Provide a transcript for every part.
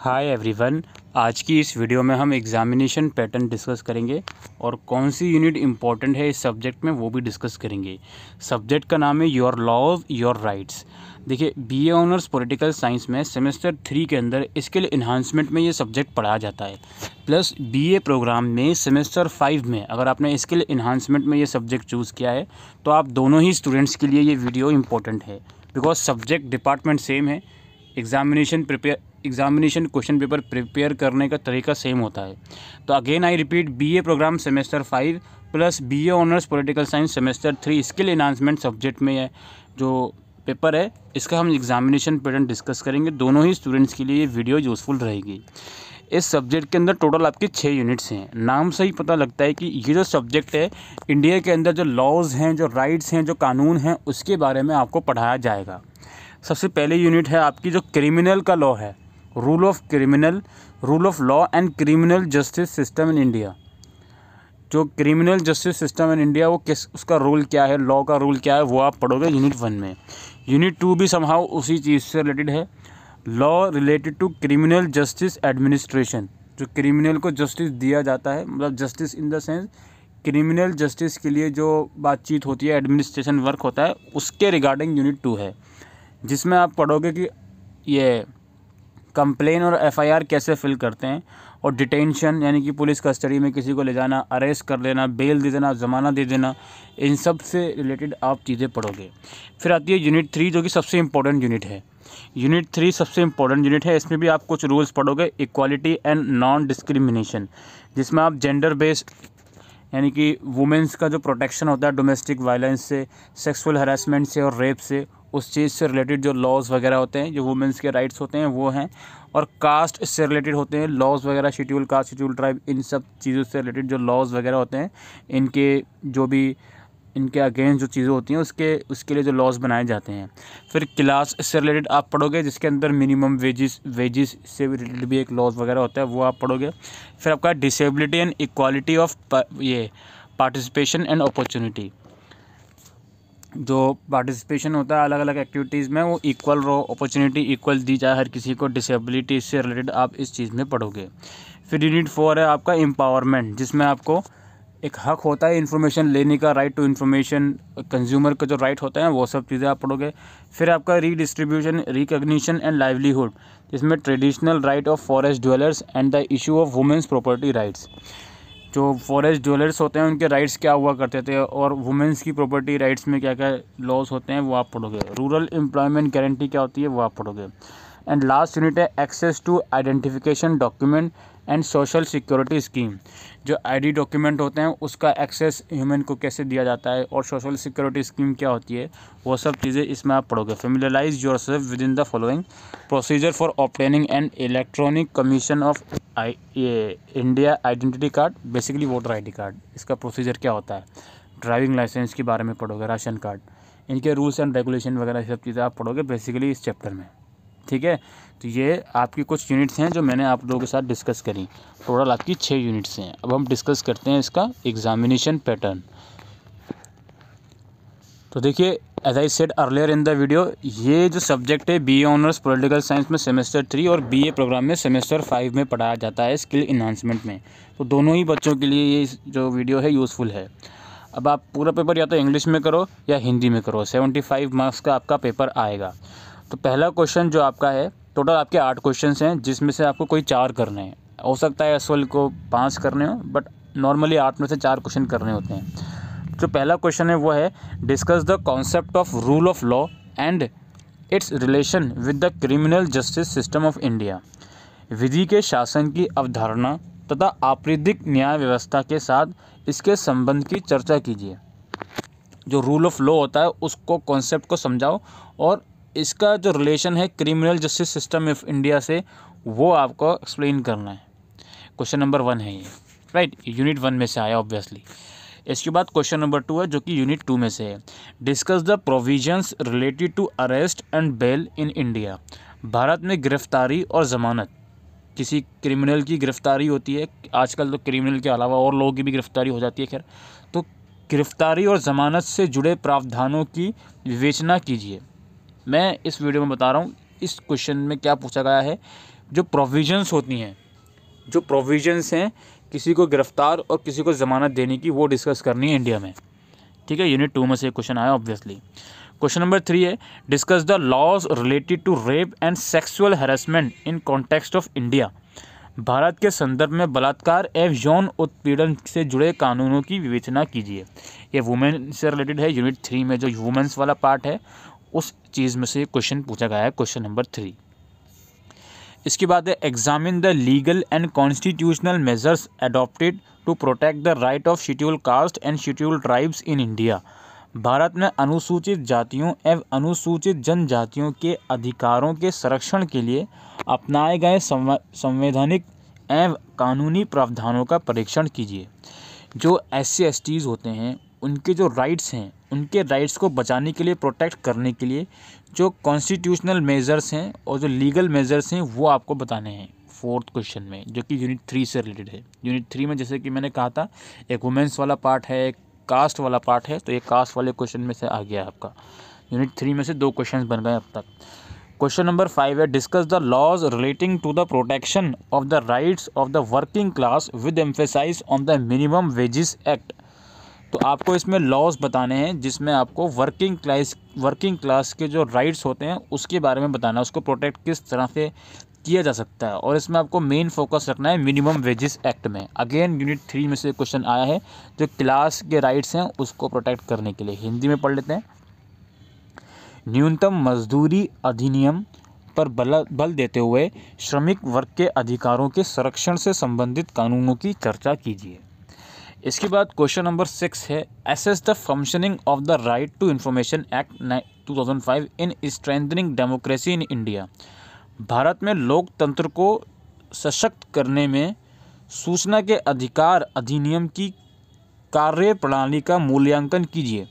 hi everyone आज की इस वीडियो में हम एग्जामिनेशन पैटर्न डिस्कस करेंगे और कौन सी यूनिट इम्पॉर्टेंट है इस सब्जेक्ट में वो भी डिस्कस करेंगे सब्जेक्ट का नाम है योर लॉज योर राइट्स देखिए बीए ऑनर्स पॉलिटिकल साइंस में सेमेस्टर थ्री के अंदर स्किल इन्हांसमेंट में ये सब्जेक्ट पढ़ाया जाता है प्लस बीए प्रोग्राम में सेमेस्टर फाइव में अगर आपने स्किल इन्हांसमेंट में ये सब्जेक्ट चूज़ किया है तो आप दोनों ही स्टूडेंट्स के लिए ये वीडियो इम्पोर्टेंट है बिकॉज सब्जेक्ट डिपार्टमेंट सेम है examination prepare examination question paper prepare करने का तरीका सेम होता है तो again I repeat BA program semester five plus BA honours political science semester three skill enhancement subject में है जो पेपर है इसका हम एग्जामिनेशन पैटर्न डिस्कस करेंगे दोनों ही स्टूडेंट्स के लिए ये वीडियो यूज़फुल रहेगी इस सब्जेक्ट के अंदर टोटल आपके छः यूनिट्स हैं नाम से ही पता लगता है कि ये जो सब्जेक्ट है इंडिया के अंदर जो लॉज हैं जो राइट्स हैं जो कानून हैं उसके बारे में आपको पढ़ाया जाएगा सबसे पहले यूनिट है आपकी जो क्रिमिनल का लॉ है rule of criminal rule of law and criminal justice system in India जो criminal justice system in India वो किस उसका रूल क्या है लॉ का रूल क्या है वो आप पढ़ोगे यूनिट वन में यूनिट टू भी समहाउ उसी चीज़ से रिलेटेड है law related to criminal justice administration जो क्रिमिनल को जस्टिस दिया जाता है मतलब justice in the sense criminal justice के लिए जो बातचीत होती है एडमिनिस्ट्रेशन वर्क होता है उसके रिगार्डिंग यूनिट टू है जिसमें आप पढ़ोगे कि ये कंप्लेन और एफआईआर कैसे फिल करते हैं और डिटेंशन यानी कि पुलिस कस्टडी में किसी को ले जाना अरेस्ट कर लेना बेल दे देना ज़माना दे देना इन सब से रिलेटेड आप चीज़ें पढ़ोगे फिर आती है यूनिट थ्री जो कि सबसे इम्पोर्टेंट यूनिट है यूनिट थ्री सबसे इम्पोर्टेंट यूनिट है इसमें भी आप कुछ रूल्स पढ़ोगे इक्वालिटी एंड नॉन डिस्क्रिमिनेशन जिसमें आप जेंडर बेस्ड यानी कि वुमेंस का जो प्रोटेक्शन होता है डोमेस्टिक वायलेंस से सेक्सुअल हरासमेंट से और रेप से उस चीज़ से रिलेटेड जो लॉज वगैरह होते हैं जो वुमेंस के राइट्स होते हैं वो हैं और कास्ट से रिलेटेड होते हैं लॉज वगैरह शेड्यूल कास्ट शेड्यूल ट्राइब इन सब चीज़ों से रिलेटेड जो लॉज वगैरह होते हैं इनके जो भी इनके अगेंस्ट जो चीज़ें होती हैं उसके उसके लिए जो लॉज बनाए जाते हैं फिर क्लास से रिलेटेड आप पढ़ोगे जिसके अंदर मिनिमम वेजिस वेजिस से रिलेटेड भी एक लॉज वगैरह होता है वो आप पढ़ोगे फिर आपका डिसेबिलिटी एंड इक्वालिटी ऑफ ये पार्टिसिपेशन एंड अपॉर्चुनिटी जो पार्टिसिपेशन होता है अलग अलग एक्टिविटीज़ में वो इक्वल रो अपॉर्चुनिटी इक्वल दी जाए हर किसी को डिसेबिलिटी इससे रिलेटेड आप इस चीज़ में पढ़ोगे फिर यूनिट फोर है आपका एम्पावरमेंट जिसमें आपको एक हक होता है इन्फॉर्मेशन लेने का राइट टू इन्फॉर्मेशन कंज्यूमर का जो राइट होता है वो सब चीज़ें आप पढ़ोगे फिर आपका रीडिस्ट्रीब्यूशन रिकग्निशन एंड लाइवलीहुड जिसमें traditional right of forest dwellers and the issue of women's property rights जो फॉरेस्ट ज्वेलर्स होते हैं उनके राइट्स क्या हुआ करते थे और वुमेंस की प्रॉपर्टी राइट्स में क्या क्या लॉस होते हैं वो आप पढ़ोगे रूरल एम्प्लॉयमेंट गारंटी क्या होती है वो आप पढ़ोगे एंड लास्ट यूनिट है access to identification document and social security scheme जो आईडी डॉक्यूमेंट होते हैं उसका एक्सेस ह्यूमन को कैसे दिया जाता है और सोशल सिक्योरिटी स्कीम क्या होती है वो सब चीज़ें इसमें आप पढ़ोगे familiarise yourself with in the following procedure for obtaining and electronic commission of ये India identity card basically voter I card इसका प्रोसीजर क्या होता है ड्राइविंग लाइसेंस के बारे में पढ़ोगे राशन कार्ड इनके रूल्स एंड रेगुलेशन वगैरह सब चीज़ें आप पढ़ोगे बेसिकली इस चैप्टर में ठीक है तो ये आपकी कुछ यूनिट्स हैं जो मैंने आप लोगों के साथ डिस्कस करी टोटल आपकी छः यूनिट्स हैं अब हम डिस्कस करते हैं इसका एग्जामिनेशन पैटर्न तो देखिए as I said earlier in the video ये जो सब्जेक्ट है B A honours political science में सेमेस्टर थ्री और बी ए प्रोग्राम में सेमेस्टर फाइव में पढ़ाया जाता है स्किल इन्हांसमेंट में तो दोनों ही बच्चों के लिए ये जो वीडियो है यूज़फुल है अब आप पूरा पेपर या तो इंग्लिश में करो या हिंदी में करो सेवेंटी फाइव मार्क्स का आपका पेपर आएगा तो पहला क्वेश्चन जो आपका है टोटल आपके आठ क्वेश्चन हैं जिसमें से आपको कोई चार करने हैं हो सकता है एस को पाँच करने हो बट नॉर्मली आठ में से चार क्वेश्चन करने होते हैं जो पहला क्वेश्चन है वो है discuss the concept of rule of law and its relation with the criminal justice system of India विधि के शासन की अवधारणा तथा आपराधिक न्याय व्यवस्था के साथ इसके संबंध की चर्चा कीजिए जो रूल ऑफ लॉ होता है उसको कॉन्सेप्ट को समझाओ और इसका जो रिलेशन है criminal justice system of India से वो आपको एक्सप्लेन करना है क्वेश्चन नंबर वन है ये राइट यूनिट वन में से आया ऑब्वियसली इसके बाद क्वेश्चन नंबर टू है जो कि यूनिट टू में से है discuss the provisions related to arrest and bail in India Bharat में गिरफ्तारी और जमानत किसी क्रिमिनल की गिरफ्तारी होती है आजकल तो क्रिमिनल के अलावा और लोगों की भी गिरफ्तारी हो जाती है खैर तो गिरफ्तारी और जमानत से जुड़े प्रावधानों की विवेचना कीजिए मैं इस वीडियो में बता रहा हूँ इस क्वेश्चन में क्या पूछा गया है जो प्रोविजंस होती हैं जो प्रोविजंस हैं किसी को गिरफ्तार और किसी को ज़मानत देने की वो डिस्कस करनी है इंडिया में ठीक है यूनिट टू में से क्वेश्चन आया ऑब्वियसली क्वेश्चन नंबर थ्री है discuss the laws related to rape and sexual harassment in context of India Bharat के संदर्भ में बलात्कार एवं यौन उत्पीड़न से जुड़े कानूनों की विवेचना कीजिए यह वुमेन से रिलेटेड है यूनिट थ्री में जो वुमेंस वाला पार्ट है उस चीज़ में से क्वेश्चन पूछा गया है क्वेश्चन नंबर थ्री इसके बाद है examine the legal and constitutional measures adopted to protect the right of schedule caste and schedule tribes in India Bharat में अनुसूचित जातियों एवं अनुसूचित जनजातियों के अधिकारों के संरक्षण के लिए अपनाए गए संवैधानिक एवं कानूनी प्रावधानों का परीक्षण कीजिए जो एस सी होते हैं उनके जो राइट्स हैं उनके राइट्स को बचाने के लिए प्रोटेक्ट करने के लिए जो कॉन्स्टिट्यूशनल मेजर्स हैं और जो लीगल मेजर्स हैं वो आपको बताने हैं फोर्थ क्वेश्चन में जो कि यूनिट थ्री से रिलेटेड है यूनिट थ्री में जैसे कि मैंने कहा था एक वुमेंस वाला पार्ट है एक कास्ट वाला पार्ट है तो ये कास्ट वाले क्वेश्चन में से आ गया आपका यूनिट थ्री में से दो क्वेश्चन बन गए अब तक क्वेश्चन नंबर फाइव है discuss the laws relating to the protection of the rights of the working class with emphasise on the minimum wages act तो आपको इसमें लॉज बताने हैं जिसमें आपको वर्किंग क्लास वर्किंग क्लास के जो राइट्स होते हैं उसके बारे में बताना है उसको प्रोटेक्ट किस तरह से किया जा सकता है और इसमें आपको मेन फोकस रखना है मिनिमम वेजेस एक्ट में अगेन यूनिट थ्री में से क्वेश्चन आया है जो क्लास के राइट्स हैं उसको प्रोटेक्ट करने के लिए हिंदी में पढ़ लेते हैं न्यूनतम मजदूरी अधिनियम पर बल बल देते हुए श्रमिक वर्ग के अधिकारों के संरक्षण से संबंधित कानूनों की चर्चा कीजिए इसके बाद क्वेश्चन नंबर सिक्स है assess the functioning of the right to information act 2005 in strengthening democracy in India Bharat में लोकतंत्र को सशक्त करने में सूचना के अधिकार अधिनियम की कार्य प्रणाली का मूल्यांकन कीजिए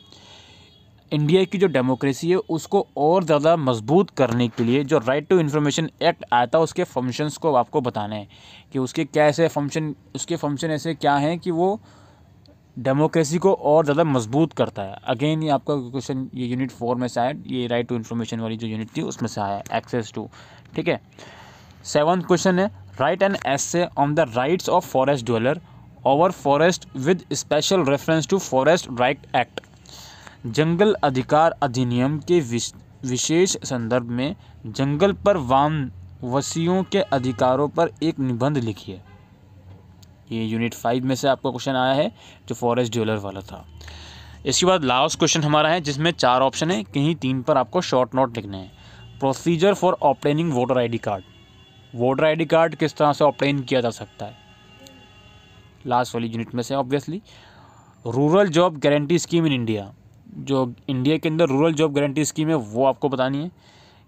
इंडिया की जो डेमोक्रेसी है उसको और ज़्यादा मजबूत करने के लिए जो राइट टू इन्फॉर्मेशन एक्ट आया था उसके फंक्शंस को आपको बताना है कि उसके क्या ऐसे फंक्शन उसके फंक्शन ऐसे क्या हैं कि वो डेमोक्रेसी को और ज़्यादा मजबूत करता है अगेन ये आपका क्वेश्चन ये यूनिट फोर में से आया ये राइट टू इन्फॉर्मेशन वाली जो यूनिट थी उसमें से आया एक्सेस टू ठीक है सेवन क्वेश्चन है write and essay on the rights of forest dweller over forest with special reference to forest right act जंगल अधिकार अधिनियम के विशेष संदर्भ में जंगल पर वाम वसियों के अधिकारों पर एक निबंध लिखिए ये यूनिट फाइव में से आपका क्वेश्चन आया है जो फॉरेस्ट ड्यूलर वाला था इसके बाद लास्ट क्वेश्चन हमारा है जिसमें चार ऑप्शन है कहीं तीन पर आपको शॉर्ट नोट लिखने हैं procedure for obtaining voter ID card voter ID card किस तरह से ऑप्टेन किया जा सकता है लास्ट वाली यूनिट में से obviously rural job guarantee scheme in India जो इंडिया के अंदर रूरल जॉब गारंटी स्कीम है वो आपको बतानी है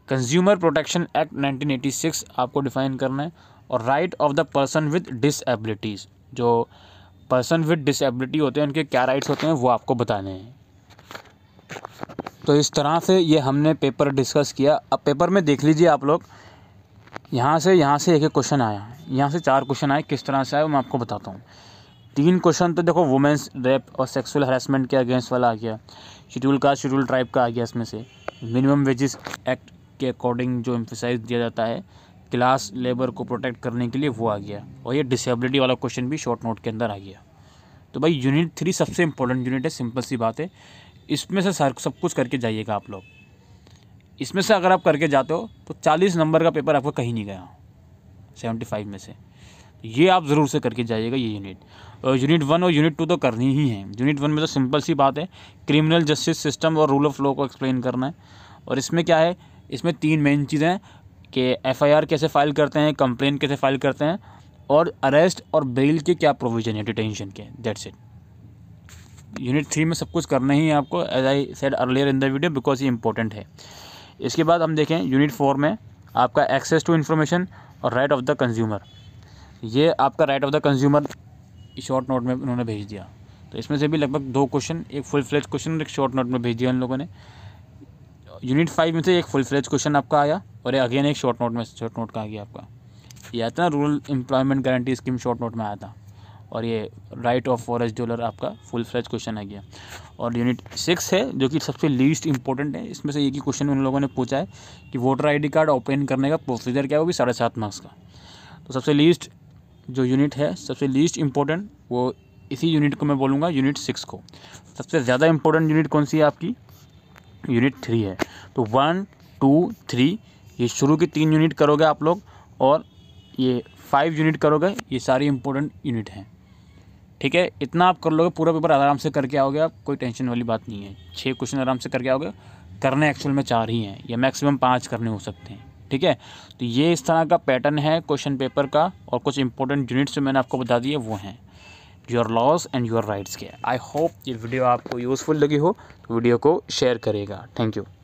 कंज्यूमर प्रोटेक्शन एक्ट 1986 आपको डिफाइन करना है और right of the person with disabilities जो पर्सन विद डिसएबिलिटी होते हैं उनके क्या राइट्स होते हैं वो आपको बताने हैं तो इस तरह से ये हमने पेपर डिस्कस किया अब पेपर में देख लीजिए आप लोग यहाँ से यहाँ से एक एक क्वेश्चन आया यहाँ से चार क्वेश्चन आए किस तरह से आए मैं आपको बताता हूँ तीन क्वेश्चन तो देखो वुमेंस रेप और सेक्सुअल हरासमेंट के अगेंस्ट वाला आ गया शेड्यूल कास्ट शेड्यूल ट्राइब का आ गया इसमें से मिनिमम वेजेस एक्ट के अकॉर्डिंग जो एम्फोसाइज दिया जाता है क्लास लेबर को प्रोटेक्ट करने के लिए वो आ गया और ये डिसेबिलिटी वाला क्वेश्चन भी शॉर्ट नोट के अंदर आ गया तो भाई यूनिट थ्री सबसे इंपॉर्टेंट यूनिट है सिंपल सी बात है इसमें से सर सब कुछ करके जाइएगा आप लोग इसमें से अगर आप करके जाते हो तो चालीस नंबर का पेपर आपका कहीं नहीं गया सेवेंटी फाइव में से ये आप ज़रूर से करके जाइएगा ये यूनिट यूनिट वन और यूनिट टू तो करनी ही है यूनिट वन में तो सिंपल सी बात है क्रिमिनल जस्टिस सिस्टम और रूल ऑफ लॉ को एक्सप्लेन करना है और इसमें क्या है इसमें तीन मेन चीज़ें कि एफआईआर कैसे फ़ाइल करते हैं कंप्लेन कैसे फ़ाइल करते हैं और अरेस्ट और बेल के क्या प्रोविज़न है डिटेंशन के दैट्स इट यूनिट थ्री में सब कुछ करना ही है आपको as I said earlier in the video because ये इंपॉर्टेंट है इसके बाद हम देखें यूनिट फोर में आपका एक्सेस टू इन्फॉर्मेशन और राइट ऑफ द कंज्यूमर ये आपका right of the consumer short note में उन्होंने भेज दिया तो इसमें से भी लगभग दो क्वेश्चन एक फुल फ्लेज क्वेश्चन और एक शॉर्ट नोट में भेज दिया उन लोगों ने यूनिट फाइव में से एक फुल फ्लेज क्वेश्चन आपका आया और अगेन एक शॉर्ट नोट में शॉर्ट नोट का आ गया आपका ये आता ना rural employment guarantee scheme short note में आया था और ये राइट ऑफ फॉरेस्ट डॉलर आपका फुल फ्लेज क्वेश्चन आ गया और यूनिट सिक्स है जो कि सबसे लीस्ट इंपॉर्टेंट है इसमें से एक ही क्वेश्चन उन लोगों ने पूछा है कि वोटर आईडी कार्ड ओपन करने का प्रोसीजर क्या है वो भी साढ़े सात मार्क्स का तो सबसे लीस्ट जो यूनिट है सबसे लीस्ट इम्पोर्टेंट वो इसी यूनिट को मैं बोलूँगा यूनिट सिक्स को सबसे ज़्यादा इम्पोर्टेंट यूनिट कौन सी है आपकी यूनिट थ्री है तो वन टू थ्री ये शुरू की तीन यूनिट करोगे आप लोग और ये फाइव यूनिट करोगे ये सारी इम्पोर्टेंट यूनिट हैं ठीक है इतना आप कर लोगे पूरा पेपर आराम से करके आओगे आप कोई टेंशन वाली बात नहीं है छः क्वेश्चन आराम से करके आओगे करने एक्चुअल में चार ही हैं या मैक्सिमम पाँच करने हो सकते हैं ठीक है तो ये इस तरह का पैटर्न है क्वेश्चन पेपर का और कुछ इंपॉर्टेंट यूनिट्स जो मैंने आपको बता दिए वो हैं your laws and your rights के आई होप ये वीडियो आपको यूज़फुल लगी हो तो वीडियो को शेयर करेगा थैंक यू